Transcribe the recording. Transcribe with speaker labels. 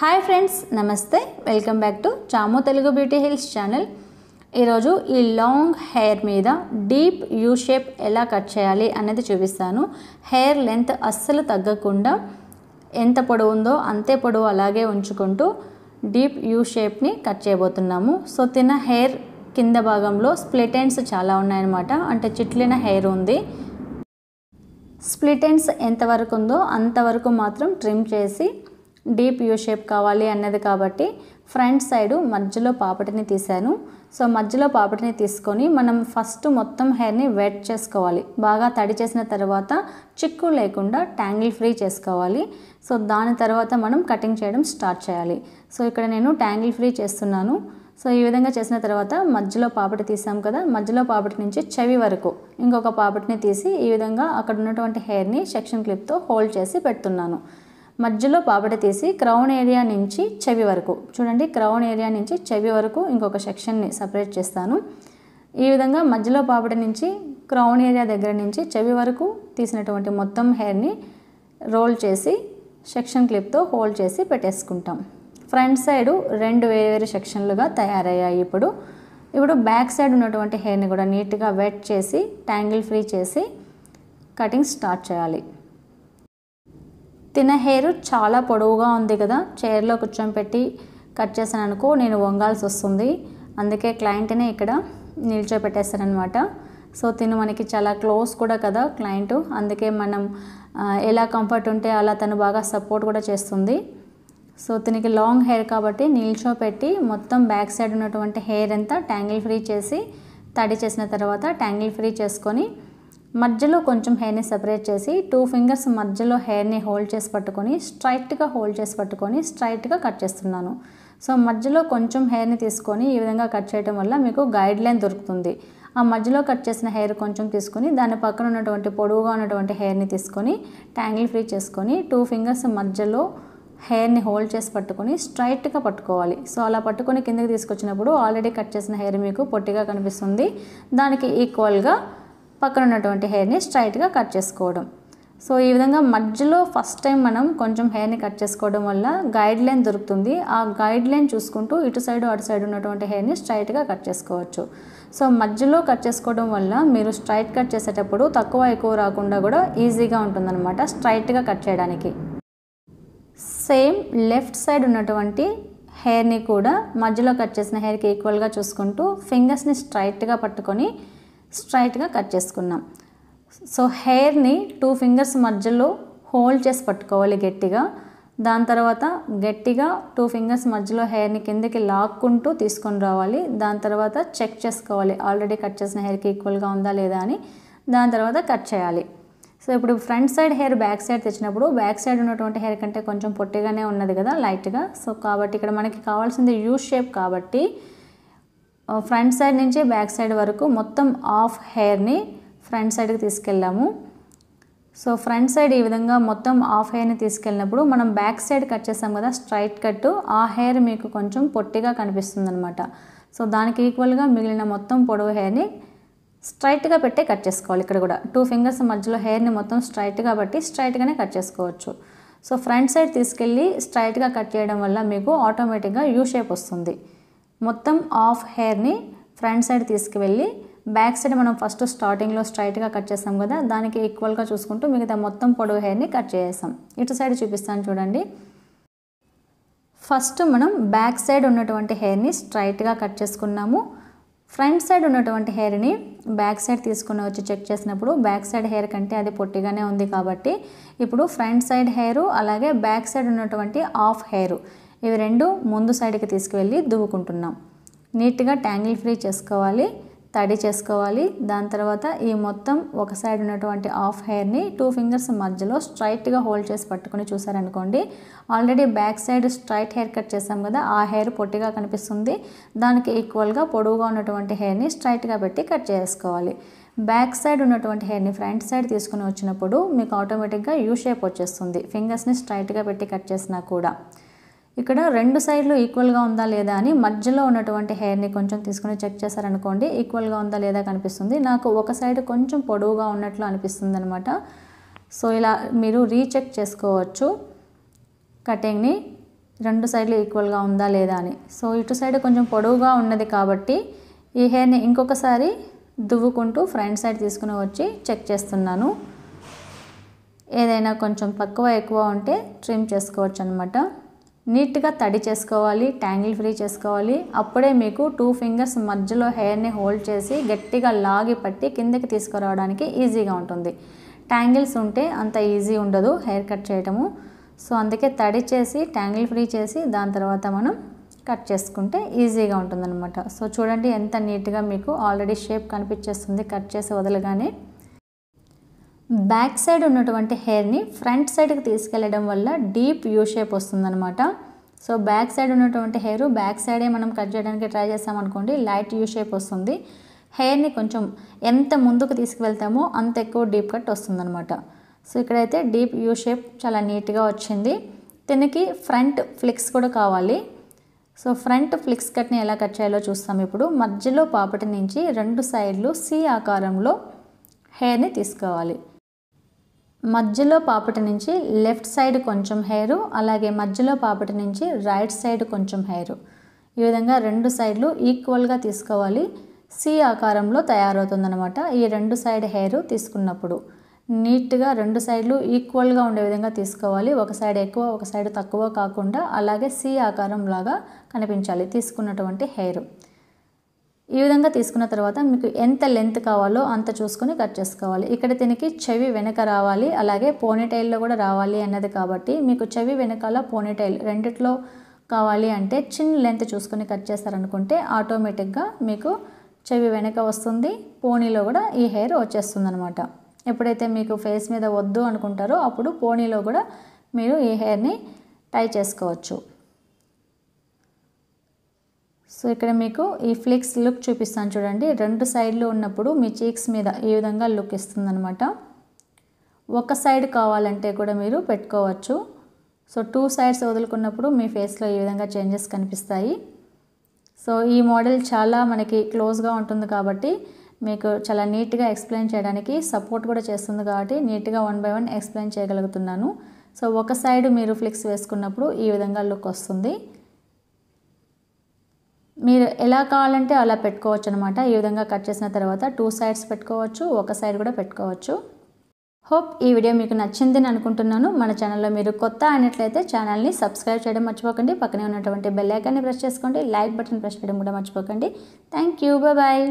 Speaker 1: hi friends నమస్తే welcome back to Chamu Telugu beauty hills channel ఈరోజు ఈ లాంగ్ హెయిర్ మీద డీప్ యూ షేప్ ఎలా కట్ చేయాలి అనేది చూపిస్తాను హెయిర్ లెంత్ అస్సలు తగ్గకుండా ఎంత పొడవు ఉందో అంతే పొడవు అలాగే ఉంచుకుంటూ డీప్ యూ షేప్ని కట్ చేయబోతున్నాము సో తిన హెయిర్ కింద భాగంలో స్ప్లిట్ ఎండ్స్ చాలా ఉన్నాయన్నమాట అంటే చిట్లిన హెయిర్ ఉంది స్ప్లిట్ ఎండ్స్ ఎంతవరకు ఉందో అంతవరకు మాత్రం ట్రిమ్ చేసి డీప్ యూ షేప్ కావాలి అన్నది కాబట్టి ఫ్రంట్ సైడు మధ్యలో పాపటిని తీశాను సో మధ్యలో పాపటిని తీసుకొని మనం ఫస్ట్ మొత్తం హెయిర్ని వెట్ చేసుకోవాలి బాగా తడి చేసిన తర్వాత చిక్కు లేకుండా ట్యాంగిల్ ఫ్రీ చేసుకోవాలి సో దాని తర్వాత మనం కటింగ్ చేయడం స్టార్ట్ చేయాలి సో ఇక్కడ నేను ట్యాంగిల్ ఫ్రీ చేస్తున్నాను సో ఈ విధంగా చేసిన తర్వాత మధ్యలో పాపటి తీసాం కదా మధ్యలో పాపటి నుంచి చెవి వరకు ఇంకొక పాపటిని తీసి ఈ విధంగా అక్కడ ఉన్నటువంటి హెయిర్ని సెక్షన్ క్లిప్తో హోల్డ్ చేసి పెడుతున్నాను మధ్యలో పాపట తీసి క్రౌన్ ఏరియా నుంచి చెవి వరకు చూడండి క్రౌన్ ఏరియా నుంచి చెవి వరకు ఇంకొక సెక్షన్ని సపరేట్ చేస్తాను ఈ విధంగా మధ్యలో పాపట నుంచి క్రౌన్ ఏరియా దగ్గర నుంచి చెవి వరకు తీసినటువంటి మొత్తం హెయిర్ని రోల్ చేసి సెక్షన్ క్లిప్తో హోల్డ్ చేసి పెట్టేసుకుంటాం ఫ్రంట్ సైడ్ రెండు వేరు సెక్షన్లుగా తయారయ్యాయి ఇప్పుడు ఇప్పుడు బ్యాక్ సైడ్ ఉన్నటువంటి హెయిర్ని కూడా నీట్గా వెట్ చేసి ట్యాంగిల్ ఫ్రీ చేసి కటింగ్ స్టార్ట్ చేయాలి తిన హెయిర్ చాలా పొడవుగా ఉంది కదా చైర్లో కూర్చోబెట్టి కట్ చేశాను అనుకో నేను వంగాల్సి వస్తుంది అందుకే క్లయింట్నే ఇక్కడ అనమాట సో తిను మనకి చాలా క్లోజ్ కూడా కదా క్లయింట్ అందుకే మనం ఎలా కంఫర్ట్ ఉంటే అలా తను బాగా సపోర్ట్ కూడా చేస్తుంది సో తినికి లాంగ్ హెయిర్ కాబట్టి నిల్చోపెట్టి మొత్తం బ్యాక్ సైడ్ ఉన్నటువంటి హెయిర్ అంతా ట్యాంగిల్ ఫ్రీ చేసి తడి చేసిన తర్వాత ట్యాంగిల్ ఫ్రీ చేసుకొని మధ్యలో కొంచెం హెయిర్ని సపరేట్ చేసి టూ ఫింగర్స్ మధ్యలో హెయిర్ని హోల్డ్ చేసి పట్టుకొని స్ట్రైట్గా హోల్డ్ చేసి పట్టుకొని స్ట్రైట్గా కట్ చేస్తున్నాను సో మధ్యలో కొంచెం హెయిర్ని తీసుకొని ఈ విధంగా కట్ చేయడం వల్ల మీకు గైడ్ లైన్ దొరుకుతుంది ఆ మధ్యలో కట్ చేసిన హెయిర్ కొంచెం తీసుకొని దాని పక్కన ఉన్నటువంటి పొడవుగా ఉన్నటువంటి హెయిర్ని తీసుకొని ట్యాంగిల్ ఫ్రీ చేసుకొని టూ ఫింగర్స్ మధ్యలో హెయిర్ని హోల్డ్ చేసి పట్టుకొని స్ట్రైట్గా పట్టుకోవాలి సో అలా పట్టుకొని కిందకి తీసుకొచ్చినప్పుడు ఆల్రెడీ కట్ చేసిన హెయిర్ మీకు పొట్టిగా కనిపిస్తుంది దానికి ఈక్వల్గా పక్కన ఉన్నటువంటి హెయిర్ని స్ట్రైట్గా కట్ చేసుకోవడం సో ఈ విధంగా మధ్యలో ఫస్ట్ టైం మనం కొంచెం హెయిర్ని కట్ చేసుకోవడం వల్ల గైడ్ లైన్ దొరుకుతుంది ఆ గైడ్ లైన్ చూసుకుంటూ ఇటు సైడ్ అటు సైడ్ ఉన్నటువంటి హెయిర్ని స్ట్రైట్గా కట్ చేసుకోవచ్చు సో మధ్యలో కట్ చేసుకోవడం వల్ల మీరు స్ట్రైట్ కట్ చేసేటప్పుడు తక్కువ ఎక్కువ రాకుండా కూడా ఈజీగా ఉంటుందన్నమాట స్ట్రైట్గా కట్ చేయడానికి సేమ్ లెఫ్ట్ సైడ్ ఉన్నటువంటి హెయిర్ని కూడా మధ్యలో కట్ చేసిన హెయిర్కి ఈక్వల్గా చూసుకుంటూ ఫింగర్స్ని స్ట్రైట్గా పట్టుకొని స్ట్రైట్గా కట్ చేసుకున్నాం సో హెయిర్ని టూ ఫింగర్స్ మధ్యలో హోల్డ్ చేసి పట్టుకోవాలి గట్టిగా దాని తర్వాత గట్టిగా టూ ఫింగర్స్ మధ్యలో హెయిర్ని కిందకి లాక్కుంటూ తీసుకొని రావాలి దాని తర్వాత చెక్ చేసుకోవాలి ఆల్రెడీ కట్ చేసిన హెయిర్కి ఈక్వల్గా ఉందా లేదా అని దాని తర్వాత కట్ చేయాలి సో ఇప్పుడు front side hair back side తెచ్చినప్పుడు బ్యాక్ సైడ్ ఉన్నటువంటి హెయిర్ కంటే కొంచెం పొట్టిగానే ఉన్నది కదా లైట్గా సో కాబట్టి ఇక్కడ మనకి కావాల్సింది యూ షేప్ కాబట్టి ఫ్రంట్ సైడ్ నుంచి బ్యాక్ సైడ్ వరకు మొత్తం ఆఫ్ హెయిర్ని ఫ్రంట్ సైడ్కి తీసుకెళ్ళాము సో ఫ్రంట్ సైడ్ ఈ విధంగా మొత్తం ఆఫ్ హెయిర్ని తీసుకెళ్ళినప్పుడు మనం బ్యాక్ సైడ్ కట్ చేస్తాం కదా స్ట్రైట్ కట్ ఆ హెయిర్ మీకు కొంచెం పొట్టిగా కనిపిస్తుంది అనమాట సో దానికి ఈక్వల్గా మిగిలిన మొత్తం పొడవు హెయిర్ని స్ట్రైట్గా పెట్టే కట్ చేసుకోవాలి ఇక్కడ కూడా టూ ఫింగర్స్ మధ్యలో హెయిర్ని మొత్తం స్ట్రైట్గా బట్టి స్ట్రైట్గానే కట్ చేసుకోవచ్చు సో ఫ్రంట్ సైడ్ తీసుకెళ్ళి స్ట్రైట్గా కట్ చేయడం వల్ల మీకు ఆటోమేటిక్గా యూ షేప్ వస్తుంది మొత్తం ఆఫ్ హెయిర్ని ఫ్రంట్ సైడ్ తీసుకువెళ్ళి బ్యాక్ సైడ్ మనం ఫస్ట్ స్టార్టింగ్లో స్ట్రైట్గా కట్ చేస్తాం కదా దానికి ఈక్వల్గా చూసుకుంటూ మిగతా మొత్తం పొడవు హెయిర్ని కట్ చేసాం ఇటు సైడ్ చూపిస్తాను చూడండి ఫస్ట్ మనం బ్యాక్ సైడ్ ఉన్నటువంటి హెయిర్ని స్ట్రైట్గా కట్ చేసుకున్నాము ఫ్రంట్ సైడ్ ఉన్నటువంటి హెయిర్ని బ్యాక్ సైడ్ తీసుకుని వచ్చి చెక్ చేసినప్పుడు బ్యాక్ సైడ్ హెయిర్ కంటే అది పొట్టిగానే ఉంది కాబట్టి ఇప్పుడు ఫ్రంట్ సైడ్ హెయిర్ అలాగే బ్యాక్ సైడ్ ఉన్నటువంటి ఆఫ్ హెయిర్ ఇవి రెండు ముందు సైడ్కి తీసుకువెళ్ళి దువ్వుకుంటున్నాం నీట్గా ట్యాంగిల్ ఫ్రీ చేసుకోవాలి తడి చేసుకోవాలి దాని తర్వాత ఈ మొత్తం ఒక సైడ్ ఉన్నటువంటి ఆఫ్ హెయిర్ని టూ ఫింగర్స్ మధ్యలో స్ట్రైట్గా హోల్డ్ చేసి పట్టుకుని చూసారనుకోండి already back side straight hair cut చేసాం కదా ఆ హెయిర్ పొట్టిగా కనిపిస్తుంది దానికి ఈక్వల్గా పొడవుగా ఉన్నటువంటి హెయిర్ని స్ట్రైట్గా పెట్టి కట్ చేసుకోవాలి బ్యాక్ సైడ్ ఉన్నటువంటి హెయిర్ని ఫ్రంట్ సైడ్ తీసుకుని వచ్చినప్పుడు మీకు ఆటోమేటిక్గా యూ షేప్ వచ్చేస్తుంది ఫింగర్స్ని స్ట్రైట్గా పెట్టి కట్ చేసినా కూడా ఇక్కడ రెండు సైడ్లు ఈక్వల్గా ఉందా లేదా అని మధ్యలో ఉన్నటువంటి హెయిర్ని కొంచెం తీసుకుని చెక్ చేశారనుకోండి ఈక్వల్గా ఉందా లేదా కనిపిస్తుంది నాకు ఒక సైడ్ కొంచెం పొడవుగా ఉన్నట్లు అనిపిస్తుంది అనమాట సో ఇలా మీరు రీచెక్ చేసుకోవచ్చు కటింగ్ని రెండు సైడ్లు ఈక్వల్గా ఉందా లేదా అని సో ఇటు సైడ్ కొంచెం పొడవుగా ఉన్నది కాబట్టి ఈ హెయిర్ని ఇంకొకసారి దువ్వుకుంటూ ఫ్రంట్ సైడ్ తీసుకుని వచ్చి చెక్ చేస్తున్నాను ఏదైనా కొంచెం తక్కువ ఎక్కువ ఉంటే ట్రిమ్ చేసుకోవచ్చు అనమాట నీట్గా తడి చేసుకోవాలి ట్యాంగిల్ ఫ్రీ చేసుకోవాలి అప్పుడే మీకు టూ ఫింగర్స్ మధ్యలో హెయిర్ని హోల్డ్ చేసి గట్టిగా లాగి పట్టి కిందకి తీసుకురావడానికి ఈజీగా ఉంటుంది ట్యాంగిల్స్ ఉంటే అంత ఈజీ ఉండదు హెయిర్ కట్ చేయటము సో అందుకే తడి చేసి ట్యాంగిల్ ఫ్రీ చేసి దాని తర్వాత మనం కట్ చేసుకుంటే ఈజీగా ఉంటుందన్నమాట సో చూడండి ఎంత నీట్గా మీకు ఆల్రెడీ షేప్ కనిపించేస్తుంది కట్ చేసి వదలగానే బ్యాక్ సైడ్ ఉన్నటువంటి హెయిర్ని ఫ్రంట్ సైడ్కి తీసుకెళ్ళడం వల్ల డీప్ యూ షేప్ వస్తుందనమాట సో బ్యాక్ సైడ్ ఉన్నటువంటి హెయిర్ బ్యాక్ సైడే మనం కట్ చేయడానికి ట్రై చేస్తామనుకోండి లైట్ యూ షేప్ వస్తుంది హెయిర్ని కొంచెం ఎంత ముందుకు తీసుకువెళ్తామో అంత ఎక్కువ డీప్ కట్ వస్తుందనమాట సో ఇక్కడైతే డీప్ యూ షేప్ చాలా నీట్గా వచ్చింది దీనికి ఫ్రంట్ ఫ్లిక్స్ కూడా కావాలి సో ఫ్రంట్ ఫ్లిక్స్ కట్ని ఎలా కట్ చేయాలో చూస్తాం ఇప్పుడు మధ్యలో పాపటి నుంచి రెండు సైడ్లు సి ఆకారంలో హెయిర్ని తీసుకోవాలి మధ్యలో పాపటి నుంచి లెఫ్ట్ సైడ్ కొంచెం హెయిరు అలాగే మధ్యలో పాపటి నుంచి రైట్ సైడ్ కొంచెం హెయిరు ఈ విధంగా రెండు సైడ్లు ఈక్వల్గా తీసుకోవాలి సి ఆకారంలో తయారవుతుందనమాట ఈ రెండు సైడ్ హెయిర్ తీసుకున్నప్పుడు నీట్గా రెండు సైడ్లు ఈక్వల్గా ఉండే విధంగా తీసుకోవాలి ఒక సైడ్ ఎక్కువ ఒక సైడ్ తక్కువ కాకుండా అలాగే సి ఆకారం లాగా కనిపించాలి తీసుకున్నటువంటి హెయిర్ ఈ విధంగా తీసుకున్న తర్వాత మీకు ఎంత లెంత్ కావాలో అంత చూసుకొని కట్ చేసుకోవాలి ఇక్కడ దీనికి చెవి వెనక రావాలి అలాగే పోనీటైల్లో కూడా రావాలి అన్నది కాబట్టి మీకు చెవి వెనకాల పోనీటైల్ రెండిట్లో కావాలి అంటే చిన్న లెంత్ చూసుకొని కట్ చేస్తారనుకుంటే ఆటోమేటిక్గా మీకు చెవి వెనక వస్తుంది పోనీలో కూడా ఈ హెయిర్ వచ్చేస్తుంది అనమాట ఎప్పుడైతే మీకు ఫేస్ మీద వద్దు అనుకుంటారో అప్పుడు పోనీలో కూడా మీరు ఈ హెయిర్ని టై చేసుకోవచ్చు సో ఇక్కడ మీకు ఈ ఫ్లిక్స్ లుక్ చూపిస్తాను చూడండి రెండు సైడ్లు ఉన్నప్పుడు మీ చీక్స్ మీద ఈ విధంగా లుక్ ఇస్తుందనమాట ఒక సైడ్ కావాలంటే కూడా మీరు పెట్టుకోవచ్చు సో టూ సైడ్స్ వదులుకున్నప్పుడు మీ ఫేస్లో ఈ విధంగా చేంజెస్ కనిపిస్తాయి సో ఈ మోడల్ చాలా మనకి క్లోజ్గా ఉంటుంది కాబట్టి మీకు చాలా నీట్గా ఎక్స్ప్లెయిన్ చేయడానికి సపోర్ట్ కూడా చేస్తుంది కాబట్టి నీట్గా వన్ బై వన్ ఎక్స్ప్లెయిన్ చేయగలుగుతున్నాను సో ఒక సైడ్ మీరు ఫ్లిక్స్ వేసుకున్నప్పుడు ఈ విధంగా లుక్ వస్తుంది మీరు ఎలా కావాలంటే అలా పెట్టుకోవచ్చు అనమాట ఈ విధంగా కట్ చేసిన తర్వాత టూ సైడ్స్ పెట్టుకోవచ్చు ఒక సైడ్ కూడా పెట్టుకోవచ్చు హోప్ ఈ వీడియో మీకు అని అనుకుంటున్నాను మన ఛానల్లో మీరు కొత్త అయినట్లయితే ఛానల్ని సబ్స్క్రైబ్ చేయడం మర్చిపోకండి పక్కనే ఉన్నటువంటి బెల్లైకాన్ని ప్రెస్ చేసుకోండి లైక్ బటన్ ప్రెస్ చేయడం కూడా మర్చిపోకండి థ్యాంక్ యూ బాయ్